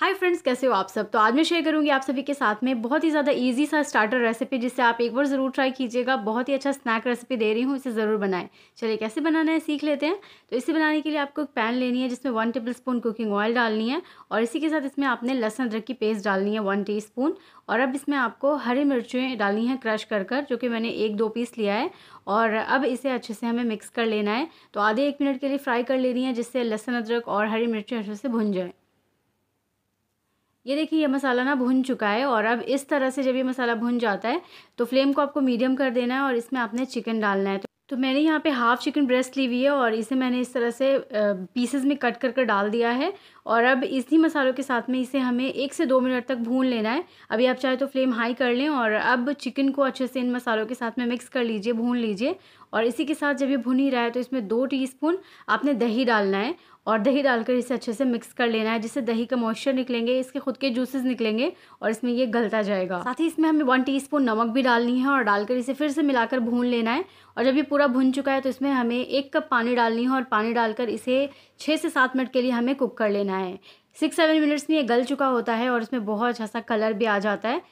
hi friends कैसे हो आप सब तो आज मैं शेयर करूंगी आप सभी के साथ में बहुत ही ज़्यादा इजी सा स्टार्टर रेसिपी जिसे आप एक बार ज़रूर ट्राई कीजिएगा बहुत ही अच्छा स्नैक रेसिपी दे रही हूँ इसे ज़रूर बनाएं चलिए कैसे बनाना है सीख लेते हैं तो इसे बनाने के लिए आपको एक पैन लेनी है जिसमें one tablespoon cooking oil डालनी है और इसी के साथ इसमें आपने लहसुन अदरक की पेस्ट डालनी है वन टी और अब इसमें आपको हरी मिर्चें डालनी हैं क्रश कर कर जो कि मैंने एक दो पीस लिया है और अब इसे अच्छे से हमें मिक्स कर लेना है तो आधे एक मिनट के लिए फ्राई कर लेनी है जिससे लहसुन अदरक और हरी मिर्चें अच्छे से भुन जाएँ ये देखिए ये मसाला ना भुन चुका है और अब इस तरह से जब ये मसाला भुन जाता है तो फ्लेम को आपको मीडियम कर देना है और इसमें आपने चिकन डालना है तो, तो मैंने यहाँ पे हाफ़ चिकन ब्रेस्ट ली हुई है और इसे मैंने इस तरह से पीसेस में कट कर कर डाल दिया है और अब इसी मसालों के साथ में इसे हमें एक से दो मिनट तक भून लेना है अभी आप चाहे तो फ्लेम हाई कर लें और अब चिकन को अच्छे से इन मसालों के साथ में मिक्स कर लीजिए भून लीजिए और इसी के साथ जब ये भुन ही रहा है तो इसमें दो टीस्पून आपने दही डालना है और दही डालकर इसे अच्छे से मिक्स कर लेना है जिससे दही का मॉइस्चर निकलेंगे इसके खुद के जूसेस निकलेंगे और इसमें ये गलता जाएगा साथ ही इसमें हमें वन टीस्पून नमक भी डालनी है और डालकर इसे फिर से मिलाकर भून लेना है और जब ये पूरा भुन चुका है तो इसमें हमें एक कप पानी डालनी है और पानी डालकर इसे छः से सात मिनट के लिए हमें कुक कर लेना है सिक्स सेवन मिनट्स में ये गल चुका होता है और इसमें बहुत अच्छा सा कलर भी आ जाता है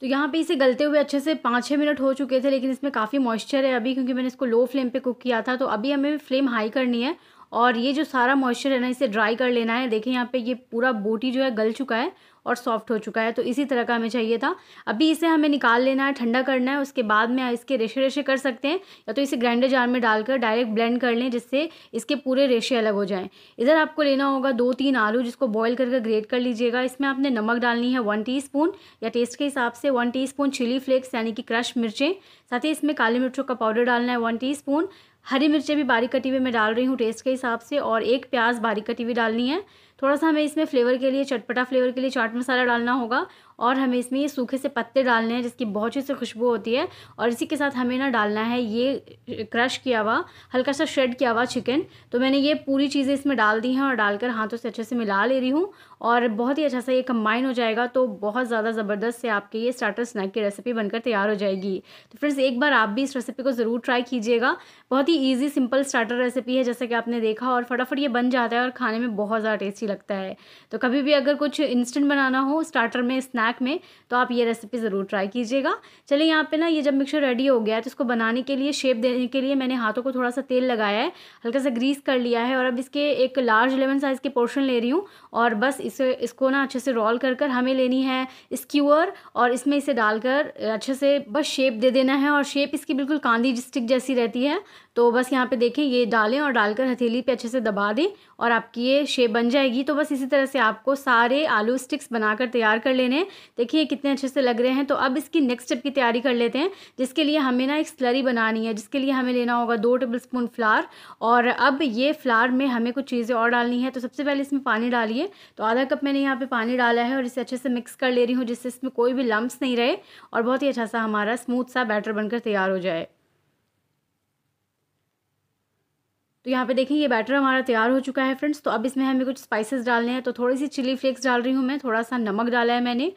तो यहाँ पे इसे गलते हुए अच्छे से पाँच छः मिनट हो चुके थे लेकिन इसमें काफ़ी मॉइस्चर है अभी क्योंकि मैंने इसको लो फ्लेम पे कुक किया था तो अभी हमें फ्लेम हाई करनी है और ये जो सारा मॉइस्चर है ना इसे ड्राई कर लेना है देखिए यहाँ पे ये पूरा बोटी जो है गल चुका है और सॉफ्ट हो चुका है तो इसी तरह का हमें चाहिए था अभी इसे हमें निकाल लेना है ठंडा करना है उसके बाद में इसके रेशे रेशे कर सकते हैं या तो इसे ग्राइंडर जार में डालकर डायरेक्ट ब्लेंड कर लें जिससे इसके पूरे रेशे अलग हो जाएं इधर आपको लेना होगा दो तीन आलू जिसको बॉयल करके ग्रेट कर लीजिएगा इसमें आपने नमक डालनी है वन टी या टेस्ट के हिसाब से वन टी चिली फ्लेक्स यानी कि क्रश मिर्चें साथ ही इसमें काली मिर्चों का पाउडर डालना है वन टी हरी मिर्चें भी बारीक कटी हुई मैं डाल रही हूँ टेस्ट के हिसाब से और एक प्याज बारीक कटी हुई डालनी है थोड़ा सा हमें इसमें फ्लेवर के लिए चटपटा फ्लेवर के लिए चाट मसाला डालना होगा और हमें इसमें ये सूखे से पत्ते डालने हैं जिसकी बहुत ही से खुशबू होती है और इसी के साथ हमें ना डालना है ये क्रश किया हुआ हल्का सा श्रेड किया हुआ चिकन तो मैंने ये पूरी चीज़ें इसमें डाल दी हैं और डालकर हाथों से अच्छे से मिला ले रही हूँ और बहुत ही अच्छा सा ये कम्बाइन हो जाएगा तो बहुत ज़्यादा ज़बरदस्त से आपके ये स्टार्टर स्नैक की रेसिपी बनकर तैयार हो जाएगी तो फ्रेंड्स एक बार आप भी इस रेसिपी को ज़रूर ट्राई कीजिएगा बहुत ही ईजी सिंपल स्टार्टर रेसिपी है जैसा कि आपने देखा और फटाफट ये बन जाता है और खाने में बहुत ज़्यादा टेस्टी लगता है तो कभी भी अगर कुछ इंस्टेंट बनाना हो स्टार्टर में स्नैक में तो आप ये रेसिपी ज़रूर ट्राई कीजिएगा चलिए यहाँ पे ना ये जब मिक्सर रेडी हो गया है तो इसको बनाने के लिए शेप देने के लिए मैंने हाथों को थोड़ा सा तेल लगाया है हल्का सा ग्रीस कर लिया है और अब इसके एक लार्ज लेमन साइज़ के पोर्शन ले रही हूँ और बस इसे इसको ना अच्छे से रोल कर कर हमें लेनी है स्क्यूअर और इसमें इसे डालकर अच्छे से बस शेप दे देना है और शेप इसकी बिल्कुल कांदी स्टिक जैसी रहती है तो बस यहाँ पे देखें ये डालें और डालकर हथेली पे अच्छे से दबा दें और आपकी ये शेप बन जाएगी तो बस इसी तरह से आपको सारे आलू स्टिक्स बनाकर तैयार कर लेने हैं देखिए कितने अच्छे से लग रहे हैं तो अब इसकी नेक्स्ट स्टेप की तैयारी कर लेते हैं जिसके लिए हमें ना एक स्लरी बनानी है जिसके लिए हमें लेना होगा दो टेबल स्पून फ्लार और अब ये फ्लार में हमें कुछ चीज़ें और डालनी है तो सबसे पहले इसमें पानी डालिए तो आधा कप मैंने यहाँ पर पानी डाला है और इसे अच्छे से मिक्स कर ले रही हूँ जिससे इसमें कोई भी लम्ब नहीं रहे और बहुत ही अच्छा सा हमारा स्मूथ सा बैटर बनकर तैयार हो जाए तो यहाँ पे देखें ये बैटर हमारा तैयार हो चुका है फ्रेंड्स तो अब इसमें हमें कुछ स्पाइसेस डालने हैं तो थोड़ी सी चिली फ्लेक्स डाल रही हूँ मैं थोड़ा सा नमक डाला है मैंने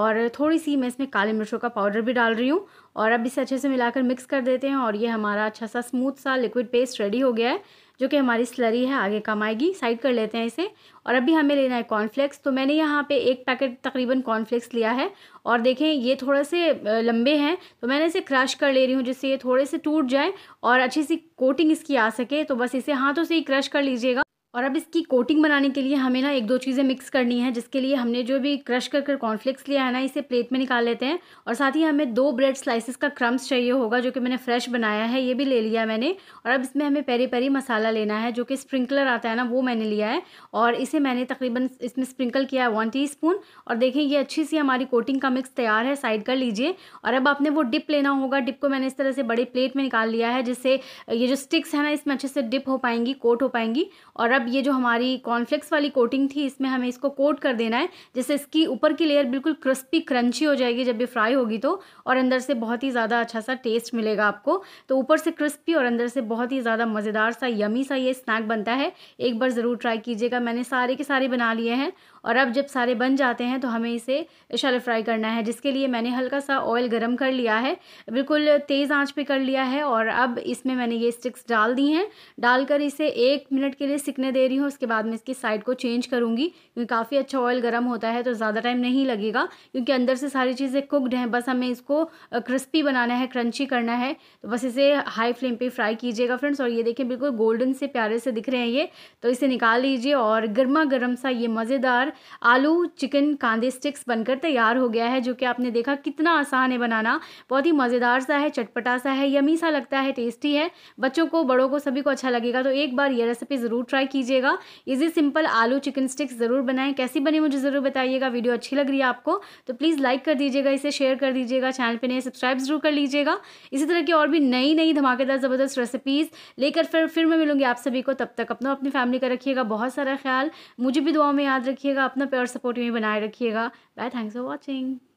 और थोड़ी सी मैं इसमें काली मिर्चों का पाउडर भी डाल रही हूँ और अब इसे अच्छे से मिलाकर मिक्स कर देते हैं और ये हमारा अच्छा सा स्मूथ सा लिक्विड पेस्ट रेडी हो गया है जो कि हमारी स्लरी है आगे काम आएगी साइड कर लेते हैं इसे और अभी हमें लेना है कॉर्नफ्लेक्स तो मैंने यहाँ पे एक पैकेट तकरीबन कॉर्नफ्लेक्स लिया है और देखें ये थोड़े से लंबे हैं तो मैंने इसे क्रश कर ले रही हूँ जिससे ये थोड़े से टूट जाए और अच्छी सी कोटिंग इसकी आ सके तो बस इसे हाथों से ही क्रश कर लीजिएगा और अब इसकी कोटिंग बनाने के लिए हमें ना एक दो चीज़ें मिक्स करनी है जिसके लिए हमने जो भी क्रश कर कर कॉर्नफ्लेक्स लिया है ना इसे प्लेट में निकाल लेते हैं और साथ ही हमें दो ब्रेड स्लाइसिस का क्रम्स चाहिए होगा जो कि मैंने फ्रेश बनाया है ये भी ले लिया मैंने और अब इसमें हमें पेरी पेरी मसाला लेना है जो कि स्प्रिंकलर आता है ना वो मैंने लिया है और इसे मैंने तकरीबन इसमें स्प्रिंकल किया है वन टी स्पून और देखें ये अच्छी सी हमारी कोटिंग का मिक्स तैयार है साइड कर लीजिए और अब आपने वो डिप लेना होगा डिप को मैंने इस तरह से बड़ी प्लेट में निकाल लिया है जिससे ये जो स्टिक्स है ना इसमें अच्छे से डिप हो पाएंगी कोट हो पाएंगी और अब ये जो हमारी कॉर्नफ्लेक्स वाली कोटिंग थी इसमें हमें इसको कोट कर देना है जिससे इसकी ऊपर की लेयर बिल्कुल क्रिस्पी क्रंची हो जाएगी जब ये फ्राई होगी तो और अंदर से बहुत ही ज़्यादा अच्छा सा टेस्ट मिलेगा आपको तो ऊपर से क्रिस्पी और अंदर से बहुत ही ज़्यादा मज़ेदार सा यमी सा ये स्नैक बनता है एक बार ज़रूर ट्राई कीजिएगा मैंने सारे के सारे बना लिए हैं और अब जब सारे बन जाते हैं तो हमें इसे शैलो फ्राई करना है जिसके लिए मैंने हल्का सा ऑयल गर्म कर लिया है बिल्कुल तेज़ आंच पे कर लिया है और अब इसमें मैंने ये स्टिक्स डाल दी हैं डालकर इसे एक मिनट के लिए सिकने दे रही हूँ उसके बाद मैं इसकी साइड को चेंज करूँगी क्योंकि काफ़ी अच्छा ऑयल गर्म होता है तो ज़्यादा टाइम नहीं लगेगा क्योंकि अंदर से सारी चीज़ें कुकड हैं बस हमें इसको क्रिस्पी बनाना है क्रंची करना है तो बस इसे हाई फ्लेम पर फ्राई कीजिएगा फ्रेंड्स और ये देखें बिल्कुल गोल्डन से प्यारे से दिख रहे हैं ये तो इसे निकाल लीजिए और गर्मा गर्म सा ये मज़ेदार मज़ेदार आलू चिकन कांदे स्टिक्स बनकर तैयार हो गया है जो कि आपने देखा कितना आसान है बनाना बहुत ही मज़ेदार सा है चटपटा सा है यमी सा लगता है टेस्टी है बच्चों को बड़ों को सभी को अच्छा लगेगा तो एक बार ये रेसिपी ज़रूर ट्राई कीजिएगा इजी सिंपल आलू चिकन स्टिक्स ज़रूर बनाएं कैसी बनी मुझे ज़रूर बताइएगा वीडियो अच्छी लग रही है आपको तो प्लीज़ लाइक कर दीजिएगा इसे शेयर कर दीजिएगा चैनल पर नए सब्सक्राइब ज़रूर कर लीजिएगा इसी तरह की और भी नई नई धमाकेदार ज़बरदस्त रेसिपीज़ लेकर फिर फिर मैं मिलूंगी आप सभी को तब तक अपना अपनी फैमिली का रखिएगा बहुत सारा ख्याल मुझे भी दुआ में याद रखिएगा रखिएगा अपना प्यार सपोर्ट में बनाए रखिएगा बाय थैंक्स फॉर वॉचिंग